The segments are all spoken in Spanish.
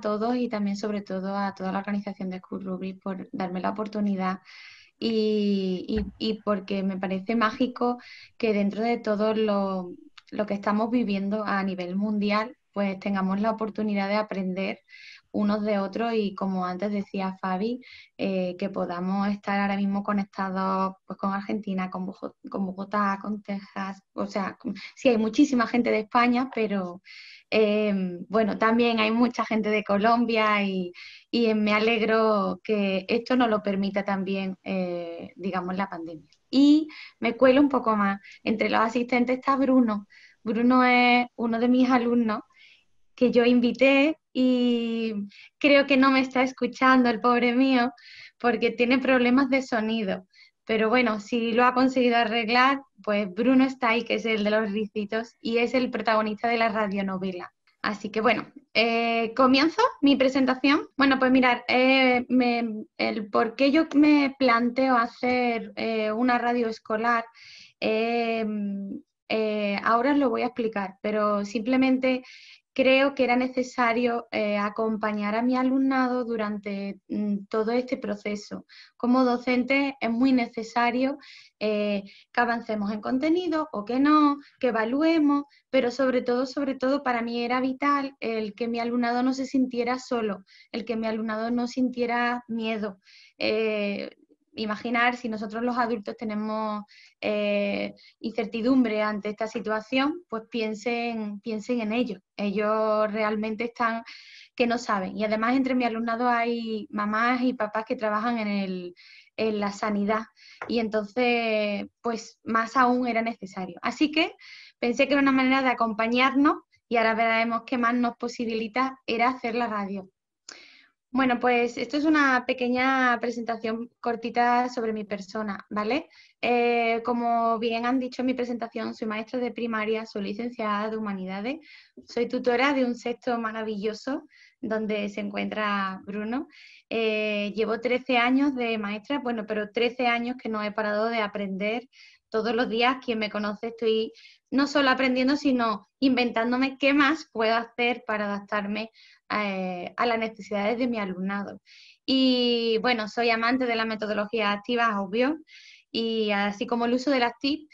todos y también sobre todo a toda la organización de School Rubric por darme la oportunidad y, porque me parece mágico que dentro de todo lo que estamos viviendo a nivel mundial pues tengamos la oportunidad de aprender unos de otros y como antes decía Fabi, eh, que podamos estar ahora mismo conectados pues, con Argentina, con, Bogotá, con, Bogotá, con Texas, o sea, sí hay muchísima gente de España, pero em, bueno, también hay mucha gente de Colombia y, me alegro que esto nos lo permita también, eh, digamos, la pandemia. Y me cuelo un poco más, entre los asistentes está Bruno. Bruno es uno de mis alumnos que yo invité y creo que no me está escuchando el pobre mío porque tiene problemas de sonido. Pero bueno, si lo ha conseguido arreglar, pues Bruno está ahí, que es el de los ricitos y es el protagonista de la radionovela. Así que bueno, eh, comienzo mi presentación. Bueno, pues mirar, eh, el por qué yo me planteo hacer eh, una radio escolar ahora lo voy a explicar, pero simplemente creo que era necesario eh, acompañar a mi alumnado durante mm, todo este proceso. Como docente es muy necesario eh, que avancemos en contenido o que no, que evaluemos, pero sobre todo, sobre todo para mí era vital el que mi alumnado no se sintiera solo, el que mi alumnado no sintiera miedo. Eh, imaginar si nosotros los adultos tenemos eh, incertidumbre ante esta situación, pues piensen, piensen en ellos. Ellos realmente están que no saben. Y además entre mi alumnado hay mamás y papás que trabajan en, la sanidad. Y entonces, pues más aún era necesario. Así que pensé que era una manera de acompañarnos y ahora veremos qué más nos posibilita era hacer la radio. Bueno, pues esto es una pequeña presentación cortita sobre mi persona, ¿vale? Eh, como bien han dicho en mi presentación, soy maestra de primaria, soy licenciada de humanidades, soy tutora de un sexto maravilloso donde se encuentra Bruno. Eh, llevo 13 años de maestra, bueno, pero 13 años que no he parado de aprender, todos los días quien me conoce estoy no solo aprendiendo, sino inventándome qué más puedo hacer para adaptarme eh, a las necesidades de mi alumnado. Y bueno, soy amante de la metodología activa, obvio, y así como el uso de las TIP.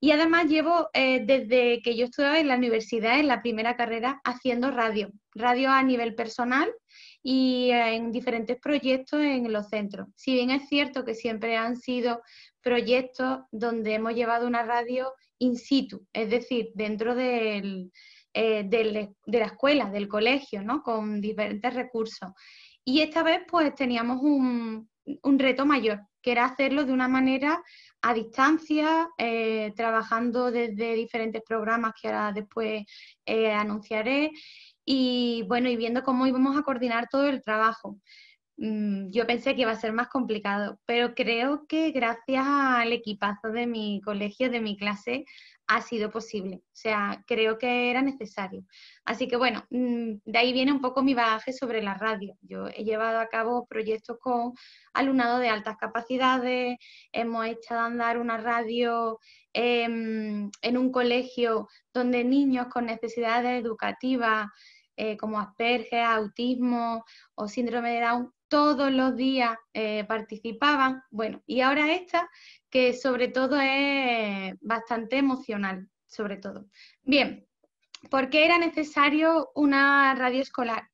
Y además llevo eh, desde que yo estudiaba en la universidad, en la primera carrera, haciendo radio, radio a nivel personal y en diferentes proyectos en los centros. Si bien es cierto que siempre han sido proyectos donde hemos llevado una radio in situ, es decir, dentro eh, de la escuela, del colegio, con diferentes recursos. Y esta vez pues teníamos un, reto mayor, que era hacerlo de una manera a distancia, eh, trabajando desde diferentes programas que ahora después eh, anunciaré y bueno, y viendo cómo íbamos a coordinar todo el trabajo. Mm, yo pensé que iba a ser más complicado, pero creo que gracias al equipazo de mi colegio, de mi clase, ha sido posible. O sea, creo que era necesario. Así que bueno, mm, de ahí viene un poco mi bagaje sobre la radio. Yo he llevado a cabo proyectos con alumnado de altas capacidades, hemos echado a andar una radio em, en un colegio donde niños con necesidades educativas eh, como asperge, autismo o síndrome de Down todos los días eh, participaban, bueno, y ahora esta, que sobre todo es bastante emocional, sobre todo. Bien, ¿por qué era necesario una radio escolar?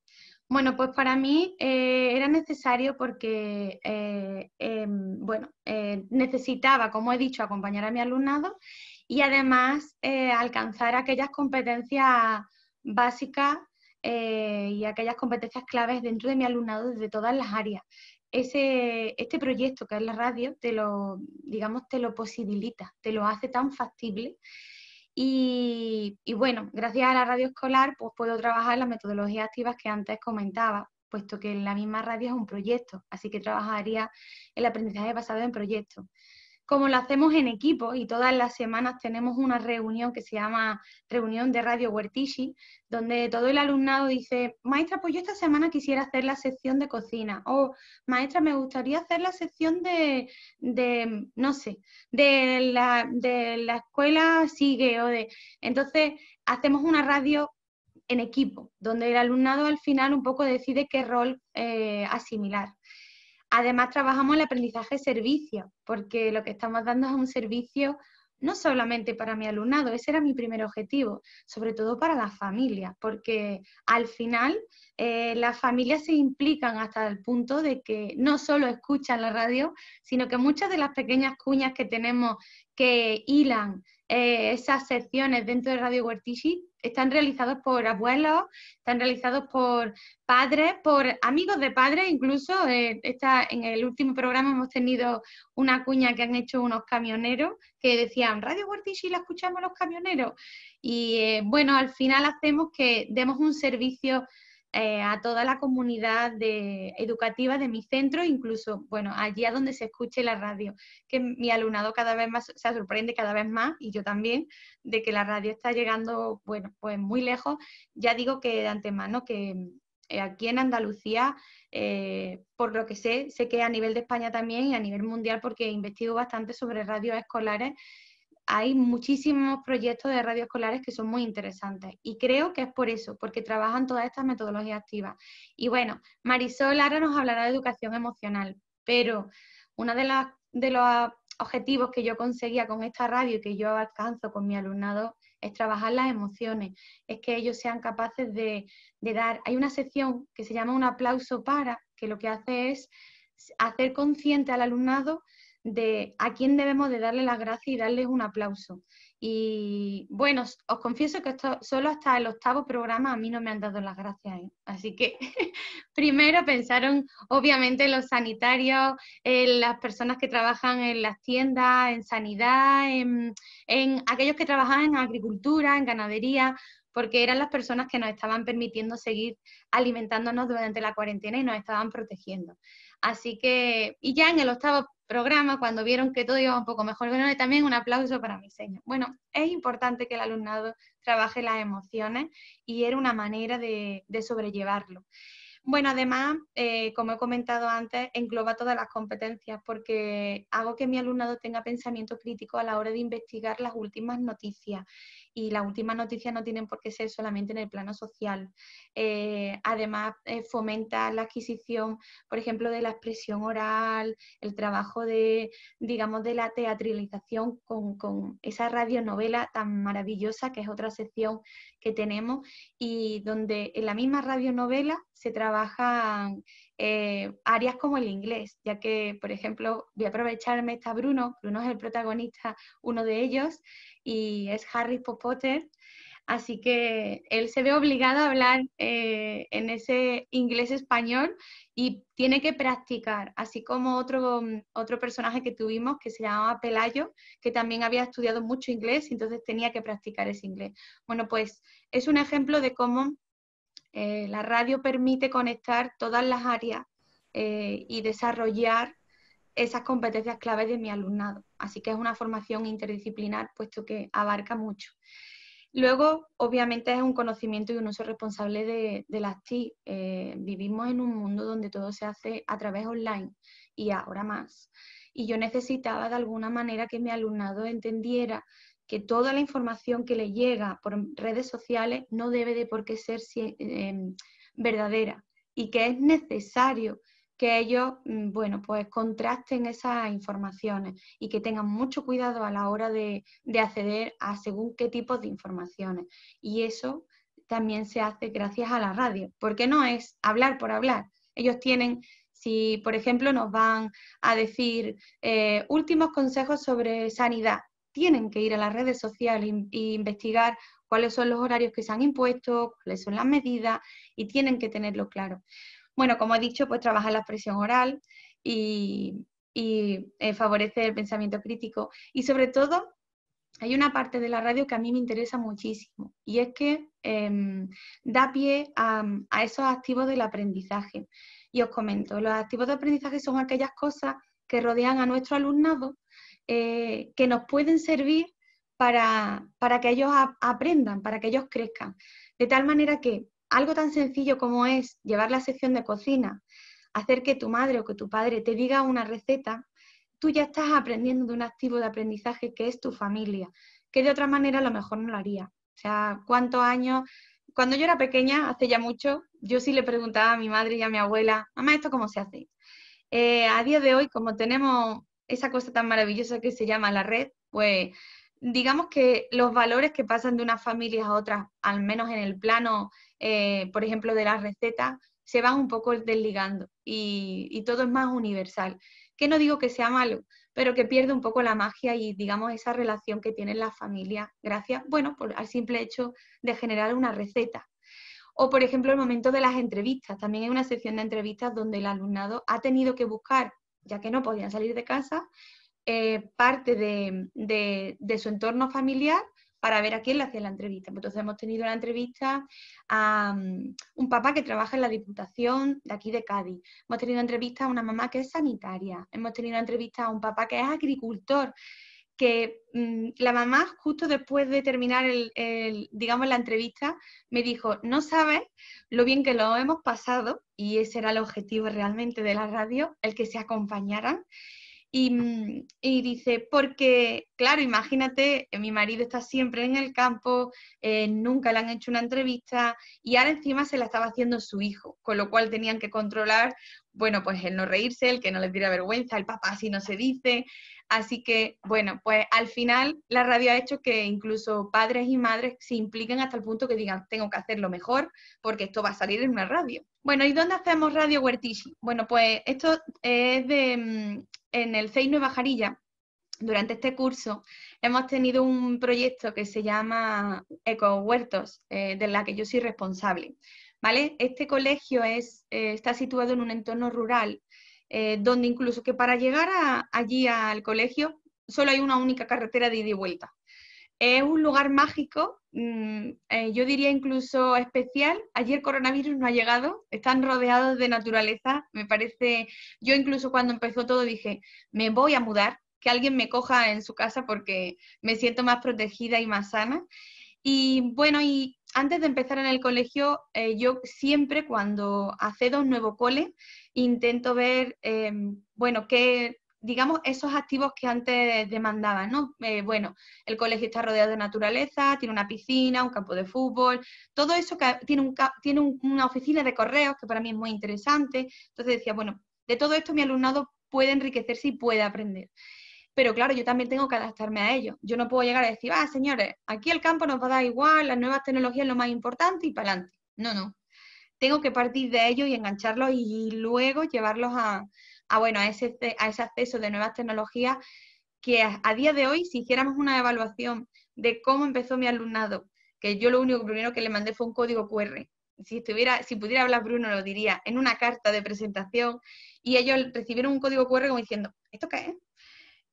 Bueno, pues para mí eh, era necesario porque, eh, em, bueno, necesitaba, como he dicho, acompañar a mi alumnado y además alcanzar aquellas competencias básicas eh, y aquellas competencias claves dentro de mi alumnado desde todas las áreas. Ese, este proyecto que es la radio te lo, digamos, te lo posibilita, te lo hace tan factible. Y, bueno, gracias a la radio escolar pues puedo trabajar las metodologías activas que antes comentaba, puesto que la misma radio es un proyecto, así que trabajaría el aprendizaje basado en proyectos como lo hacemos en equipo y todas las semanas tenemos una reunión que se llama reunión de Radio Huertishi, donde todo el alumnado dice, maestra, pues yo esta semana quisiera hacer la sección de cocina, o maestra, me gustaría hacer la sección de, no sé, de la, de la escuela sigue, o de... Entonces, hacemos una radio en equipo, donde el alumnado al final un poco decide qué rol eh, asimilar. Además, trabajamos el aprendizaje servicio, porque lo que estamos dando es un servicio no solamente para mi alumnado, ese era mi primer objetivo, sobre todo para las familias, porque al final eh, las familias se implican hasta el punto de que no solo escuchan la radio, sino que muchas de las pequeñas cuñas que tenemos que hilan eh, esas secciones dentro de Radio Huertichi están realizados por abuelos, están realizados por padres, por amigos de padres, incluso eh, en el último programa hemos tenido una cuña que han hecho unos camioneros que decían, Radio y la escuchamos los camioneros. Y eh, bueno, al final hacemos que demos un servicio eh, a toda la comunidad de, educativa de mi centro, incluso, bueno, allí a donde se escuche la radio, que mi alumnado cada vez más se sorprende cada vez más, y yo también, de que la radio está llegando, bueno, pues muy lejos. Ya digo que de antemano que eh, aquí en Andalucía, eh, por lo que sé, sé que a nivel de España también y a nivel mundial, porque investigo bastante sobre radios escolares hay muchísimos proyectos de radio escolares que son muy interesantes y creo que es por eso, porque trabajan todas estas metodologías activas. Y bueno, Marisol ahora nos hablará de educación emocional, pero uno de, de los objetivos que yo conseguía con esta radio y que yo alcanzo con mi alumnado es trabajar las emociones, es que ellos sean capaces de, de dar, hay una sección que se llama un aplauso para, que lo que hace es hacer consciente al alumnado de a quién debemos de darle las gracias y darles un aplauso. Y bueno, os confieso que esto, solo hasta el octavo programa a mí no me han dado las gracias. ¿eh? Así que primero pensaron obviamente los sanitarios, en las personas que trabajan en las tiendas, en sanidad, en, aquellos que trabajaban en agricultura, en ganadería, porque eran las personas que nos estaban permitiendo seguir alimentándonos durante la cuarentena y nos estaban protegiendo. Así que, y ya en el octavo programa, cuando vieron que todo iba un poco mejor, bueno, también un aplauso para mi señor. Bueno, es importante que el alumnado trabaje las emociones y era una manera de, sobrellevarlo. Bueno, además, eh, como he comentado antes, engloba todas las competencias porque hago que mi alumnado tenga pensamiento crítico a la hora de investigar las últimas noticias y las últimas noticias no tienen por qué ser solamente en el plano social. Eh, además, eh, fomenta la adquisición, por ejemplo, de la expresión oral, el trabajo de, digamos, de la teatralización con, con esa radionovela tan maravillosa que es otra sección que tenemos y donde en la misma radionovela se trabajan eh, áreas como el inglés, ya que, por ejemplo, voy a aprovecharme, está Bruno, Bruno es el protagonista, uno de ellos, y es Harry Potter, así que él se ve obligado a hablar eh, en ese inglés español y tiene que practicar, así como otro, mm, otro personaje que tuvimos que se llamaba Pelayo, que también había estudiado mucho inglés, entonces tenía que practicar ese inglés. Bueno, pues es un ejemplo de cómo eh, la radio permite conectar todas las áreas eh, y desarrollar esas competencias claves de mi alumnado. Así que es una formación interdisciplinar, puesto que abarca mucho. Luego, obviamente, es un conocimiento y un uso responsable de, las TI. Eh, vivimos en un mundo donde todo se hace a través online y ahora más. Y yo necesitaba de alguna manera que mi alumnado entendiera que toda la información que le llega por redes sociales no debe de por qué ser eh, verdadera y que es necesario que ellos, mm, bueno, pues contrasten esas informaciones y que tengan mucho cuidado a la hora de, acceder a según qué tipo de informaciones. Y eso también se hace gracias a la radio, porque no es hablar por hablar. Ellos tienen si, por ejemplo, nos van a decir eh, últimos consejos sobre sanidad, tienen que ir a las redes sociales e, investigar cuáles son los horarios que se han impuesto, cuáles son las medidas y tienen que tenerlo claro. Bueno, como he dicho, pues trabajar la expresión oral y, eh, favorece el pensamiento crítico. Y sobre todo, hay una parte de la radio que a mí me interesa muchísimo y es que em, da pie a, a, esos activos del aprendizaje. Y os comento, los activos de aprendizaje son aquellas cosas que rodean a nuestro alumnado eh, que nos pueden servir para, para que ellos aprendan, para que ellos crezcan. De tal manera que algo tan sencillo como es llevar la sección de cocina, hacer que tu madre o que tu padre te diga una receta, tú ya estás aprendiendo de un activo de aprendizaje que es tu familia, que de otra manera a lo mejor no lo haría. O sea, ¿cuántos años? Cuando yo era pequeña, hace ya mucho, yo sí le preguntaba a mi madre y a mi abuela, mamá, ¿esto cómo se hace? Eh, a día de hoy, como tenemos esa cosa tan maravillosa que se llama la red, pues digamos que los valores que pasan de unas familias a otras, al menos en el plano, eh, por ejemplo, de las recetas, se van un poco desligando y, todo es más universal. Que no digo que sea malo, pero que pierde un poco la magia y, digamos, esa relación que tienen las familias gracias, bueno, por, al simple hecho de generar una receta. O, por ejemplo, el momento de las entrevistas. También hay una sección de entrevistas donde el alumnado ha tenido que buscar ya que no podían salir de casa, eh, parte de, su entorno familiar para ver a quién le hacía la entrevista. Entonces hemos tenido una entrevista a mm, un papá que trabaja en la Diputación de aquí de Cádiz. Hemos tenido entrevista a una mamá que es sanitaria. Hemos tenido entrevista a un papá que es agricultor que mm, la mamá, justo después de terminar el, digamos, la entrevista, me dijo, no sabes lo bien que lo hemos pasado, y ese era el objetivo realmente de la radio, el que se acompañaran. Y, mm, dice, porque, claro, imagínate, eh, mi marido está siempre en el campo, eh, nunca le han hecho una entrevista y ahora encima se la estaba haciendo su hijo, con lo cual tenían que controlar bueno, pues el no reírse, el que no les diera vergüenza, el papá si no se dice. Así que, bueno, pues al final la radio ha hecho que incluso padres y madres se impliquen hasta el punto que digan, tengo que hacerlo mejor porque esto va a salir en una radio. Bueno, ¿y dónde hacemos Radio Huertishi? Bueno, pues esto es de, mm, en el CEI Nueva Jarilla. Durante este curso hemos tenido un proyecto que se llama Eco Huertos, eh, de la que yo soy responsable. Este colegio eh, está situado en un entorno rural, eh, donde incluso que para llegar allí al colegio solo hay una única carretera de ida y vuelta. Es un lugar mágico, mm, eh, yo diría incluso especial. Ayer el coronavirus no ha llegado, están rodeados de naturaleza. Me parece, yo incluso cuando empezó todo dije, me voy a mudar, que alguien me coja en su casa porque me siento más protegida y más sana. Y bueno, y antes de empezar en el colegio, eh, yo siempre cuando accedo a un nuevo cole, intento ver, eh, bueno, que digamos, esos activos que antes demandaban, ¿no? Eh, bueno, el colegio está rodeado de naturaleza, tiene una piscina, un campo de fútbol, todo eso que tiene, tiene una oficina de correos que para mí es muy interesante. Entonces decía, bueno, de todo esto mi alumnado puede enriquecerse y puede aprender pero claro, yo también tengo que adaptarme a ello. Yo no puedo llegar a decir, ah, señores, aquí el campo nos va a dar igual, las nuevas tecnologías es lo más importante y para adelante. No, no. Tengo que partir de ellos y engancharlos y luego llevarlos a, bueno, a, ese, acceso de nuevas tecnologías que a, día de hoy, si hiciéramos una evaluación de cómo empezó mi alumnado, que yo lo único primero que le mandé fue un código QR. Si, estuviera, si pudiera hablar Bruno, lo diría en una carta de presentación y ellos recibieron un código QR como diciendo, ¿esto qué es?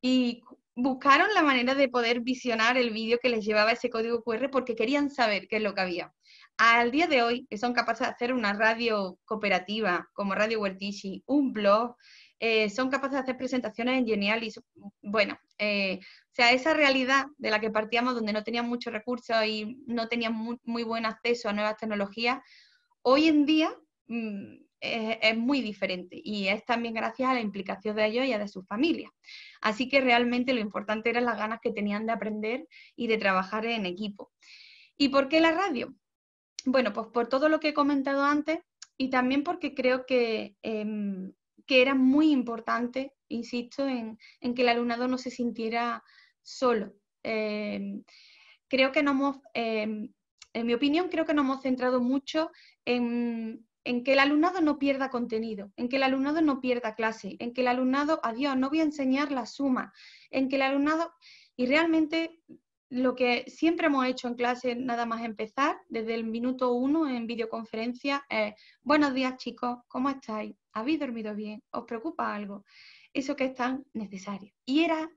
y buscaron la manera de poder visionar el vídeo que les llevaba ese código QR porque querían saber qué es lo que había. Al día de hoy son capaces de hacer una radio cooperativa como Radio Huertichi, un blog, eh, son capaces de hacer presentaciones en Genial y bueno, eh, o sea, esa realidad de la que partíamos donde no tenían muchos recursos y no tenían muy, buen acceso a nuevas tecnologías, hoy en día mm, es, muy diferente y es también gracias a la implicación de ellos y a de sus familias. Así que realmente lo importante eran las ganas que tenían de aprender y de trabajar en equipo. ¿Y por qué la radio? Bueno, pues por todo lo que he comentado antes y también porque creo que, em, era muy importante, insisto, en, que el alumnado no se sintiera solo. Em, creo que no hemos, em, en mi opinión, creo que no hemos centrado mucho en en que el alumnado no pierda contenido, en que el alumnado no pierda clase, en que el alumnado, adiós, no voy a enseñar la suma, en que el alumnado... Y realmente lo que siempre hemos hecho en clase, nada más empezar, desde el minuto uno en videoconferencia, es, buenos días chicos, ¿cómo estáis? ¿Habéis dormido bien? ¿Os preocupa algo? Eso que es tan necesario. Y era,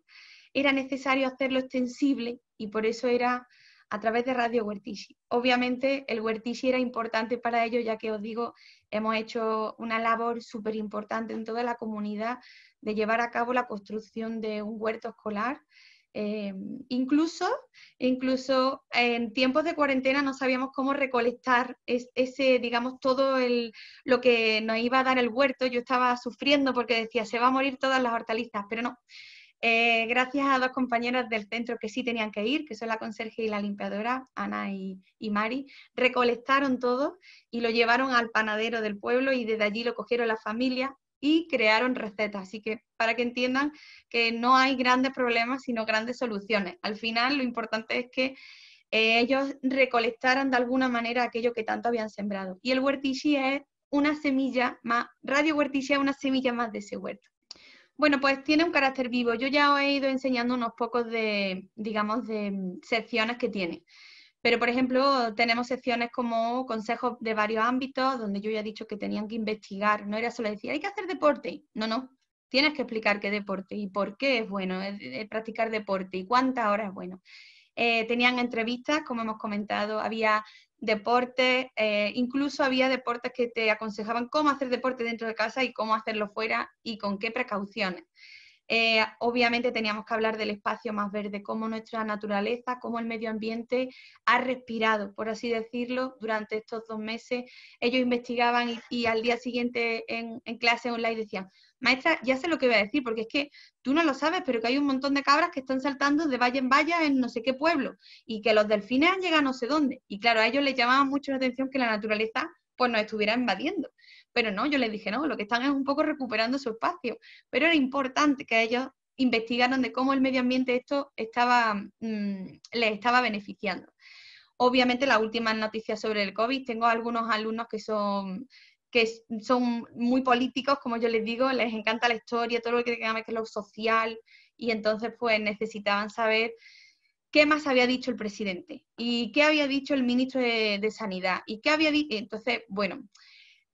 era necesario hacerlo extensible y por eso era a través de Radio Huertisi. Obviamente el Huertishi era importante para ello, ya que os digo, hemos hecho una labor súper importante en toda la comunidad de llevar a cabo la construcción de un huerto escolar. Eh, incluso, incluso en tiempos de cuarentena no sabíamos cómo recolectar ese, digamos, todo lo que nos iba a dar el huerto. Yo estaba sufriendo porque decía, se van a morir todas las hortalizas, pero no eh, gracias a dos compañeras del centro que sí tenían que ir, que son la conserje y la limpiadora, Ana y, Mari, recolectaron todo y lo llevaron al panadero del pueblo y desde allí lo cogieron la familia y crearon recetas. Así que para que entiendan que no hay grandes problemas, sino grandes soluciones. Al final lo importante es que eh, ellos recolectaran de alguna manera aquello que tanto habían sembrado. Y el huertisí es una semilla más, Radio es una semilla más de ese huerto. Bueno, pues tiene un carácter vivo. Yo ya os he ido enseñando unos pocos de, digamos, de secciones que tiene. Pero, por ejemplo, tenemos secciones como consejos de varios ámbitos, donde yo ya he dicho que tenían que investigar. No era solo decir, hay que hacer deporte. No, no. Tienes que explicar qué deporte y por qué es bueno practicar deporte y cuántas horas es bueno. Eh, tenían entrevistas, como hemos comentado, había deporte, eh, incluso había deportes que te aconsejaban cómo hacer deporte dentro de casa y cómo hacerlo fuera y con qué precauciones. Eh, obviamente teníamos que hablar del espacio más verde, cómo nuestra naturaleza, cómo el medio ambiente ha respirado, por así decirlo, durante estos dos meses. Ellos investigaban y, al día siguiente en clase online decían, maestra, ya sé lo que voy a decir, porque es que tú no lo sabes, pero que hay un montón de cabras que están saltando de valle en valle en no sé qué pueblo y que los delfines han llegado no sé dónde. Y claro, a ellos les llamaba mucho la atención que la naturaleza pues nos estuviera invadiendo. Pero no, yo les dije, no, lo que están es un poco recuperando su espacio. Pero era importante que ellos investigaran de cómo el medio ambiente esto estaba, mm, les estaba beneficiando. Obviamente la última noticia sobre el COVID, tengo algunos alumnos que son que son muy políticos, como yo les digo, les encanta la historia, todo lo que tenga que es lo social, y entonces pues necesitaban saber qué más había dicho el presidente y qué había dicho el ministro de, de Sanidad y qué había dicho... Entonces, bueno,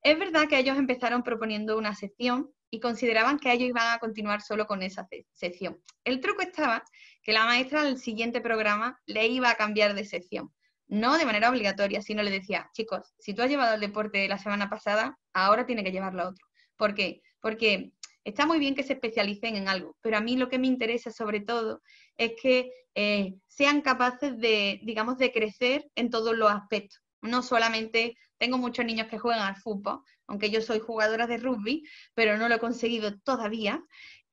es verdad que ellos empezaron proponiendo una sección y consideraban que ellos iban a continuar solo con esa sección. El truco estaba que la maestra al siguiente programa le iba a cambiar de sección no de manera obligatoria, sino le decía, chicos, si tú has llevado el deporte la semana pasada, ahora tiene que llevarlo a otro. ¿Por qué? Porque está muy bien que se especialicen en algo, pero a mí lo que me interesa sobre todo es que eh, sean capaces de, digamos, de crecer en todos los aspectos. No solamente tengo muchos niños que juegan al fútbol, aunque yo soy jugadora de rugby, pero no lo he conseguido todavía.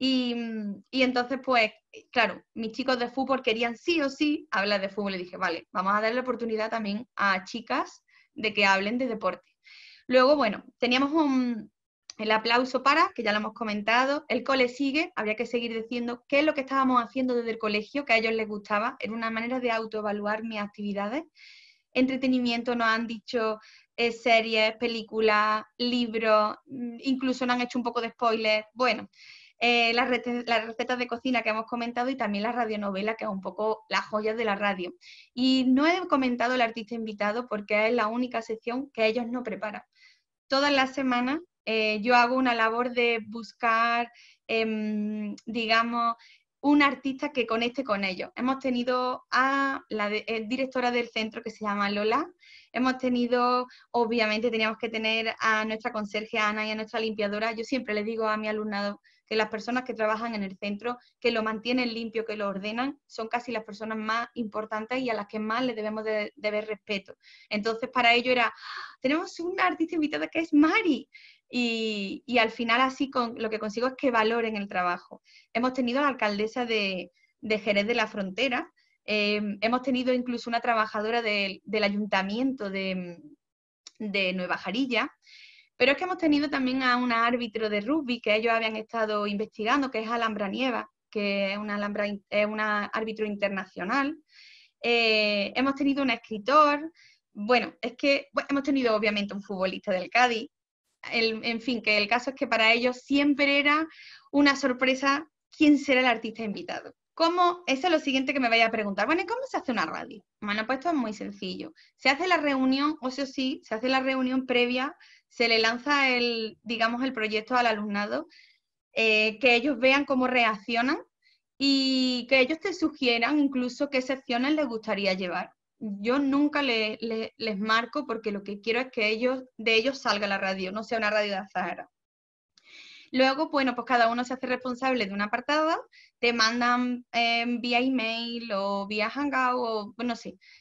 Mm, y, entonces, pues, claro, mis chicos de fútbol querían sí o sí hablar de fútbol. Y dije, vale, vamos a darle oportunidad también a chicas de que hablen de deporte. Luego, bueno, teníamos el aplauso para, que ya lo hemos comentado, el cole sigue, habría que seguir diciendo qué es lo que estábamos haciendo desde el colegio, que a ellos les gustaba, era una manera de autoevaluar mis actividades. Entretenimiento, nos han dicho eh, series, películas, libros, mm, incluso nos han hecho un poco de spoiler Bueno, eh, las, recetas, de cocina que hemos comentado y también la radionovela, que es un poco la joya de la radio. Y no he comentado el artista invitado porque es la única sección que ellos no preparan. Todas las semanas eh, yo hago una labor de buscar, em, digamos, un artista que conecte con ellos. Hemos tenido a la eh, directora del centro que se llama Lola, hemos tenido, obviamente teníamos que tener a nuestra conserje Ana y a nuestra limpiadora. Yo siempre le digo a mi alumnado, que las personas que trabajan en el centro, que lo mantienen limpio, que lo ordenan, son casi las personas más importantes y a las que más le debemos de, deber respeto. Entonces, para ello era, ah, tenemos una artista invitada que es Mari. Y, al final así con, lo que consigo es que valoren el trabajo. Hemos tenido a la alcaldesa de, Jerez de la Frontera, em, hemos tenido incluso una trabajadora del ayuntamiento de, de Nueva Jarilla, pero es que hemos tenido también a un árbitro de rugby que ellos habían estado investigando, que es Alhambra Nieva, que es un árbitro internacional. Eh, hemos tenido un escritor, bueno, es que hemos tenido obviamente un futbolista del Cádiz. en fin, que el caso es que para ellos siempre era una sorpresa quién será el artista invitado. ¿Cómo? Eso es lo siguiente que me vaya a preguntar. Bueno, cómo se hace una radio? Bueno, pues esto es muy sencillo. Se hace la reunión, o eso sí, se hace la reunión previa se le lanza el, digamos, el proyecto al alumnado, eh, que ellos vean cómo reaccionan y que ellos te sugieran incluso qué secciones les gustaría llevar. Yo nunca les marco porque lo que quiero es que ellos, de ellos salga la radio, no sea una radio de Zahara. Luego, bueno, pues cada uno se hace responsable de un apartado, te mandan em, vía email o vía Hangout o, bueno,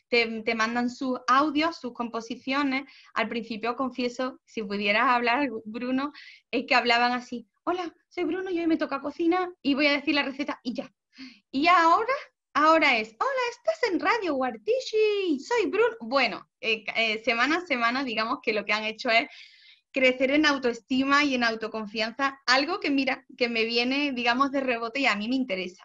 te, te, mandan sus audios, sus composiciones. Al principio, confieso, si pudieras hablar, Bruno, es que hablaban así, hola, soy Bruno y hoy me toca cocina y voy a decir la receta y ya. Y ahora Ahora es, hola, estás en Radio Guartichi, soy Bruno. Bueno, eh, eh, semana a semana, digamos que lo que han hecho es crecer en autoestima y en autoconfianza, algo que mira, que me viene, digamos, de rebote y a mí me interesa.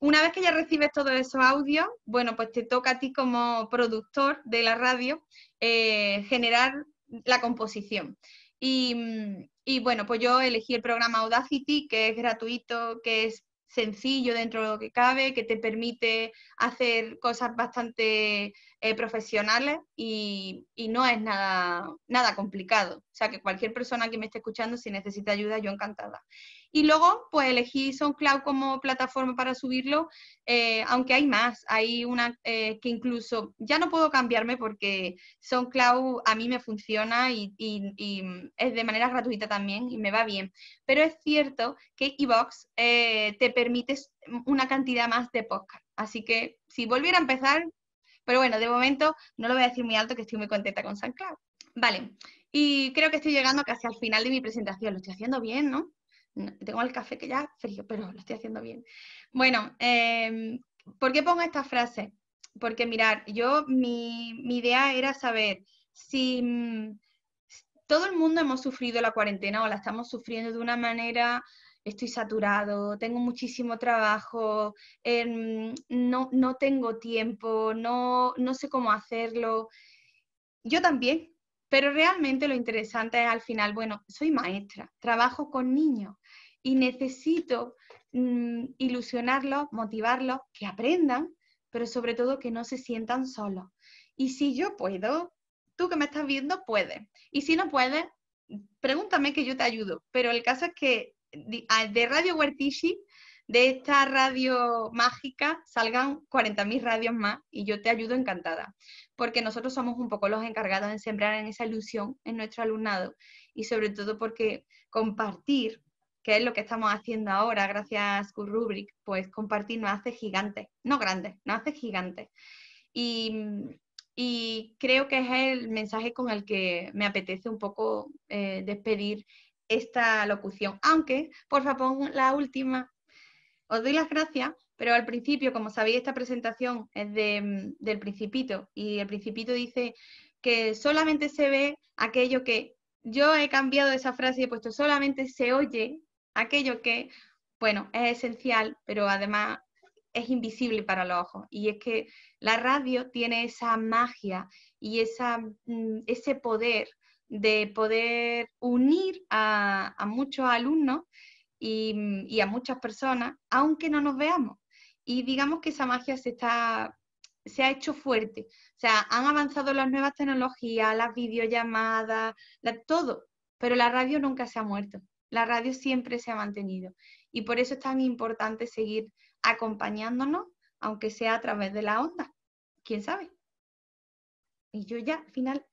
Una vez que ya recibes todos esos audios, bueno, pues te toca a ti como productor de la radio eh, generar la composición. Y, y, bueno, pues yo elegí el programa Audacity, que es gratuito, que es sencillo dentro de lo que cabe, que te permite hacer cosas bastante eh, profesionales y, y, no es nada, nada complicado. O sea, que cualquier persona que me esté escuchando, si necesita ayuda, yo encantada. Y luego, pues elegí SoundCloud como plataforma para subirlo, eh, aunque hay más, hay una eh, que incluso ya no puedo cambiarme porque SoundCloud a mí me funciona y, mm, es de manera gratuita también y me va bien. Pero es cierto que Evox eh, te permite mm, una cantidad más de podcast. Así que si volviera a empezar, pero bueno, de momento no lo voy a decir muy alto que estoy muy contenta con SoundCloud. Vale, y creo que estoy llegando casi al final de mi presentación. Lo estoy haciendo bien, ¿no? Tengo el café que ya frío, pero lo estoy haciendo bien. Bueno, em, ¿por qué pongo esta frase? Porque mirar, yo mi, idea era saber si mm, todo el mundo hemos sufrido la cuarentena o la estamos sufriendo de una manera estoy saturado, tengo muchísimo trabajo, em, no, no, tengo tiempo, no, no sé cómo hacerlo. Yo también, pero realmente lo interesante es al final, bueno, soy maestra, trabajo con niños y necesito mm, ilusionarlos, motivarlos, que aprendan, pero sobre todo que no se sientan solos. Y si yo puedo, tú que me estás viendo, puedes. Y si no puedes, pregúntame que yo te ayudo. Pero el caso es que ah, de Radio Huertishi de esta radio mágica salgan 40.000 radios más y yo te ayudo encantada, porque nosotros somos un poco los encargados en sembrar en esa ilusión en nuestro alumnado y sobre todo porque compartir, que es lo que estamos haciendo ahora gracias a Rubric, pues compartir nos hace gigantes, no grandes, nos hace gigantes. Y, creo que es el mensaje con el que me apetece un poco eh, despedir esta locución, aunque por favor la última os doy las gracias, pero al principio, como sabéis, esta presentación es de, mm, del principito y el principito dice que solamente se ve aquello que yo he cambiado esa frase y he puesto solamente se oye aquello que, bueno, es esencial, pero además es invisible para los ojos. Y es que la radio tiene esa magia y esa, mm, ese poder de poder unir a, a muchos alumnos Mm, y, a muchas personas, aunque no nos veamos. Y digamos que esa magia se se ha hecho fuerte. O sea, han avanzado las nuevas tecnologías, las videollamadas, todo, pero la radio nunca se ha muerto. La radio siempre se ha mantenido. Y por eso es tan importante seguir acompañándonos, aunque sea a través de la onda. ¿Quién sabe? Y yo ya, al final,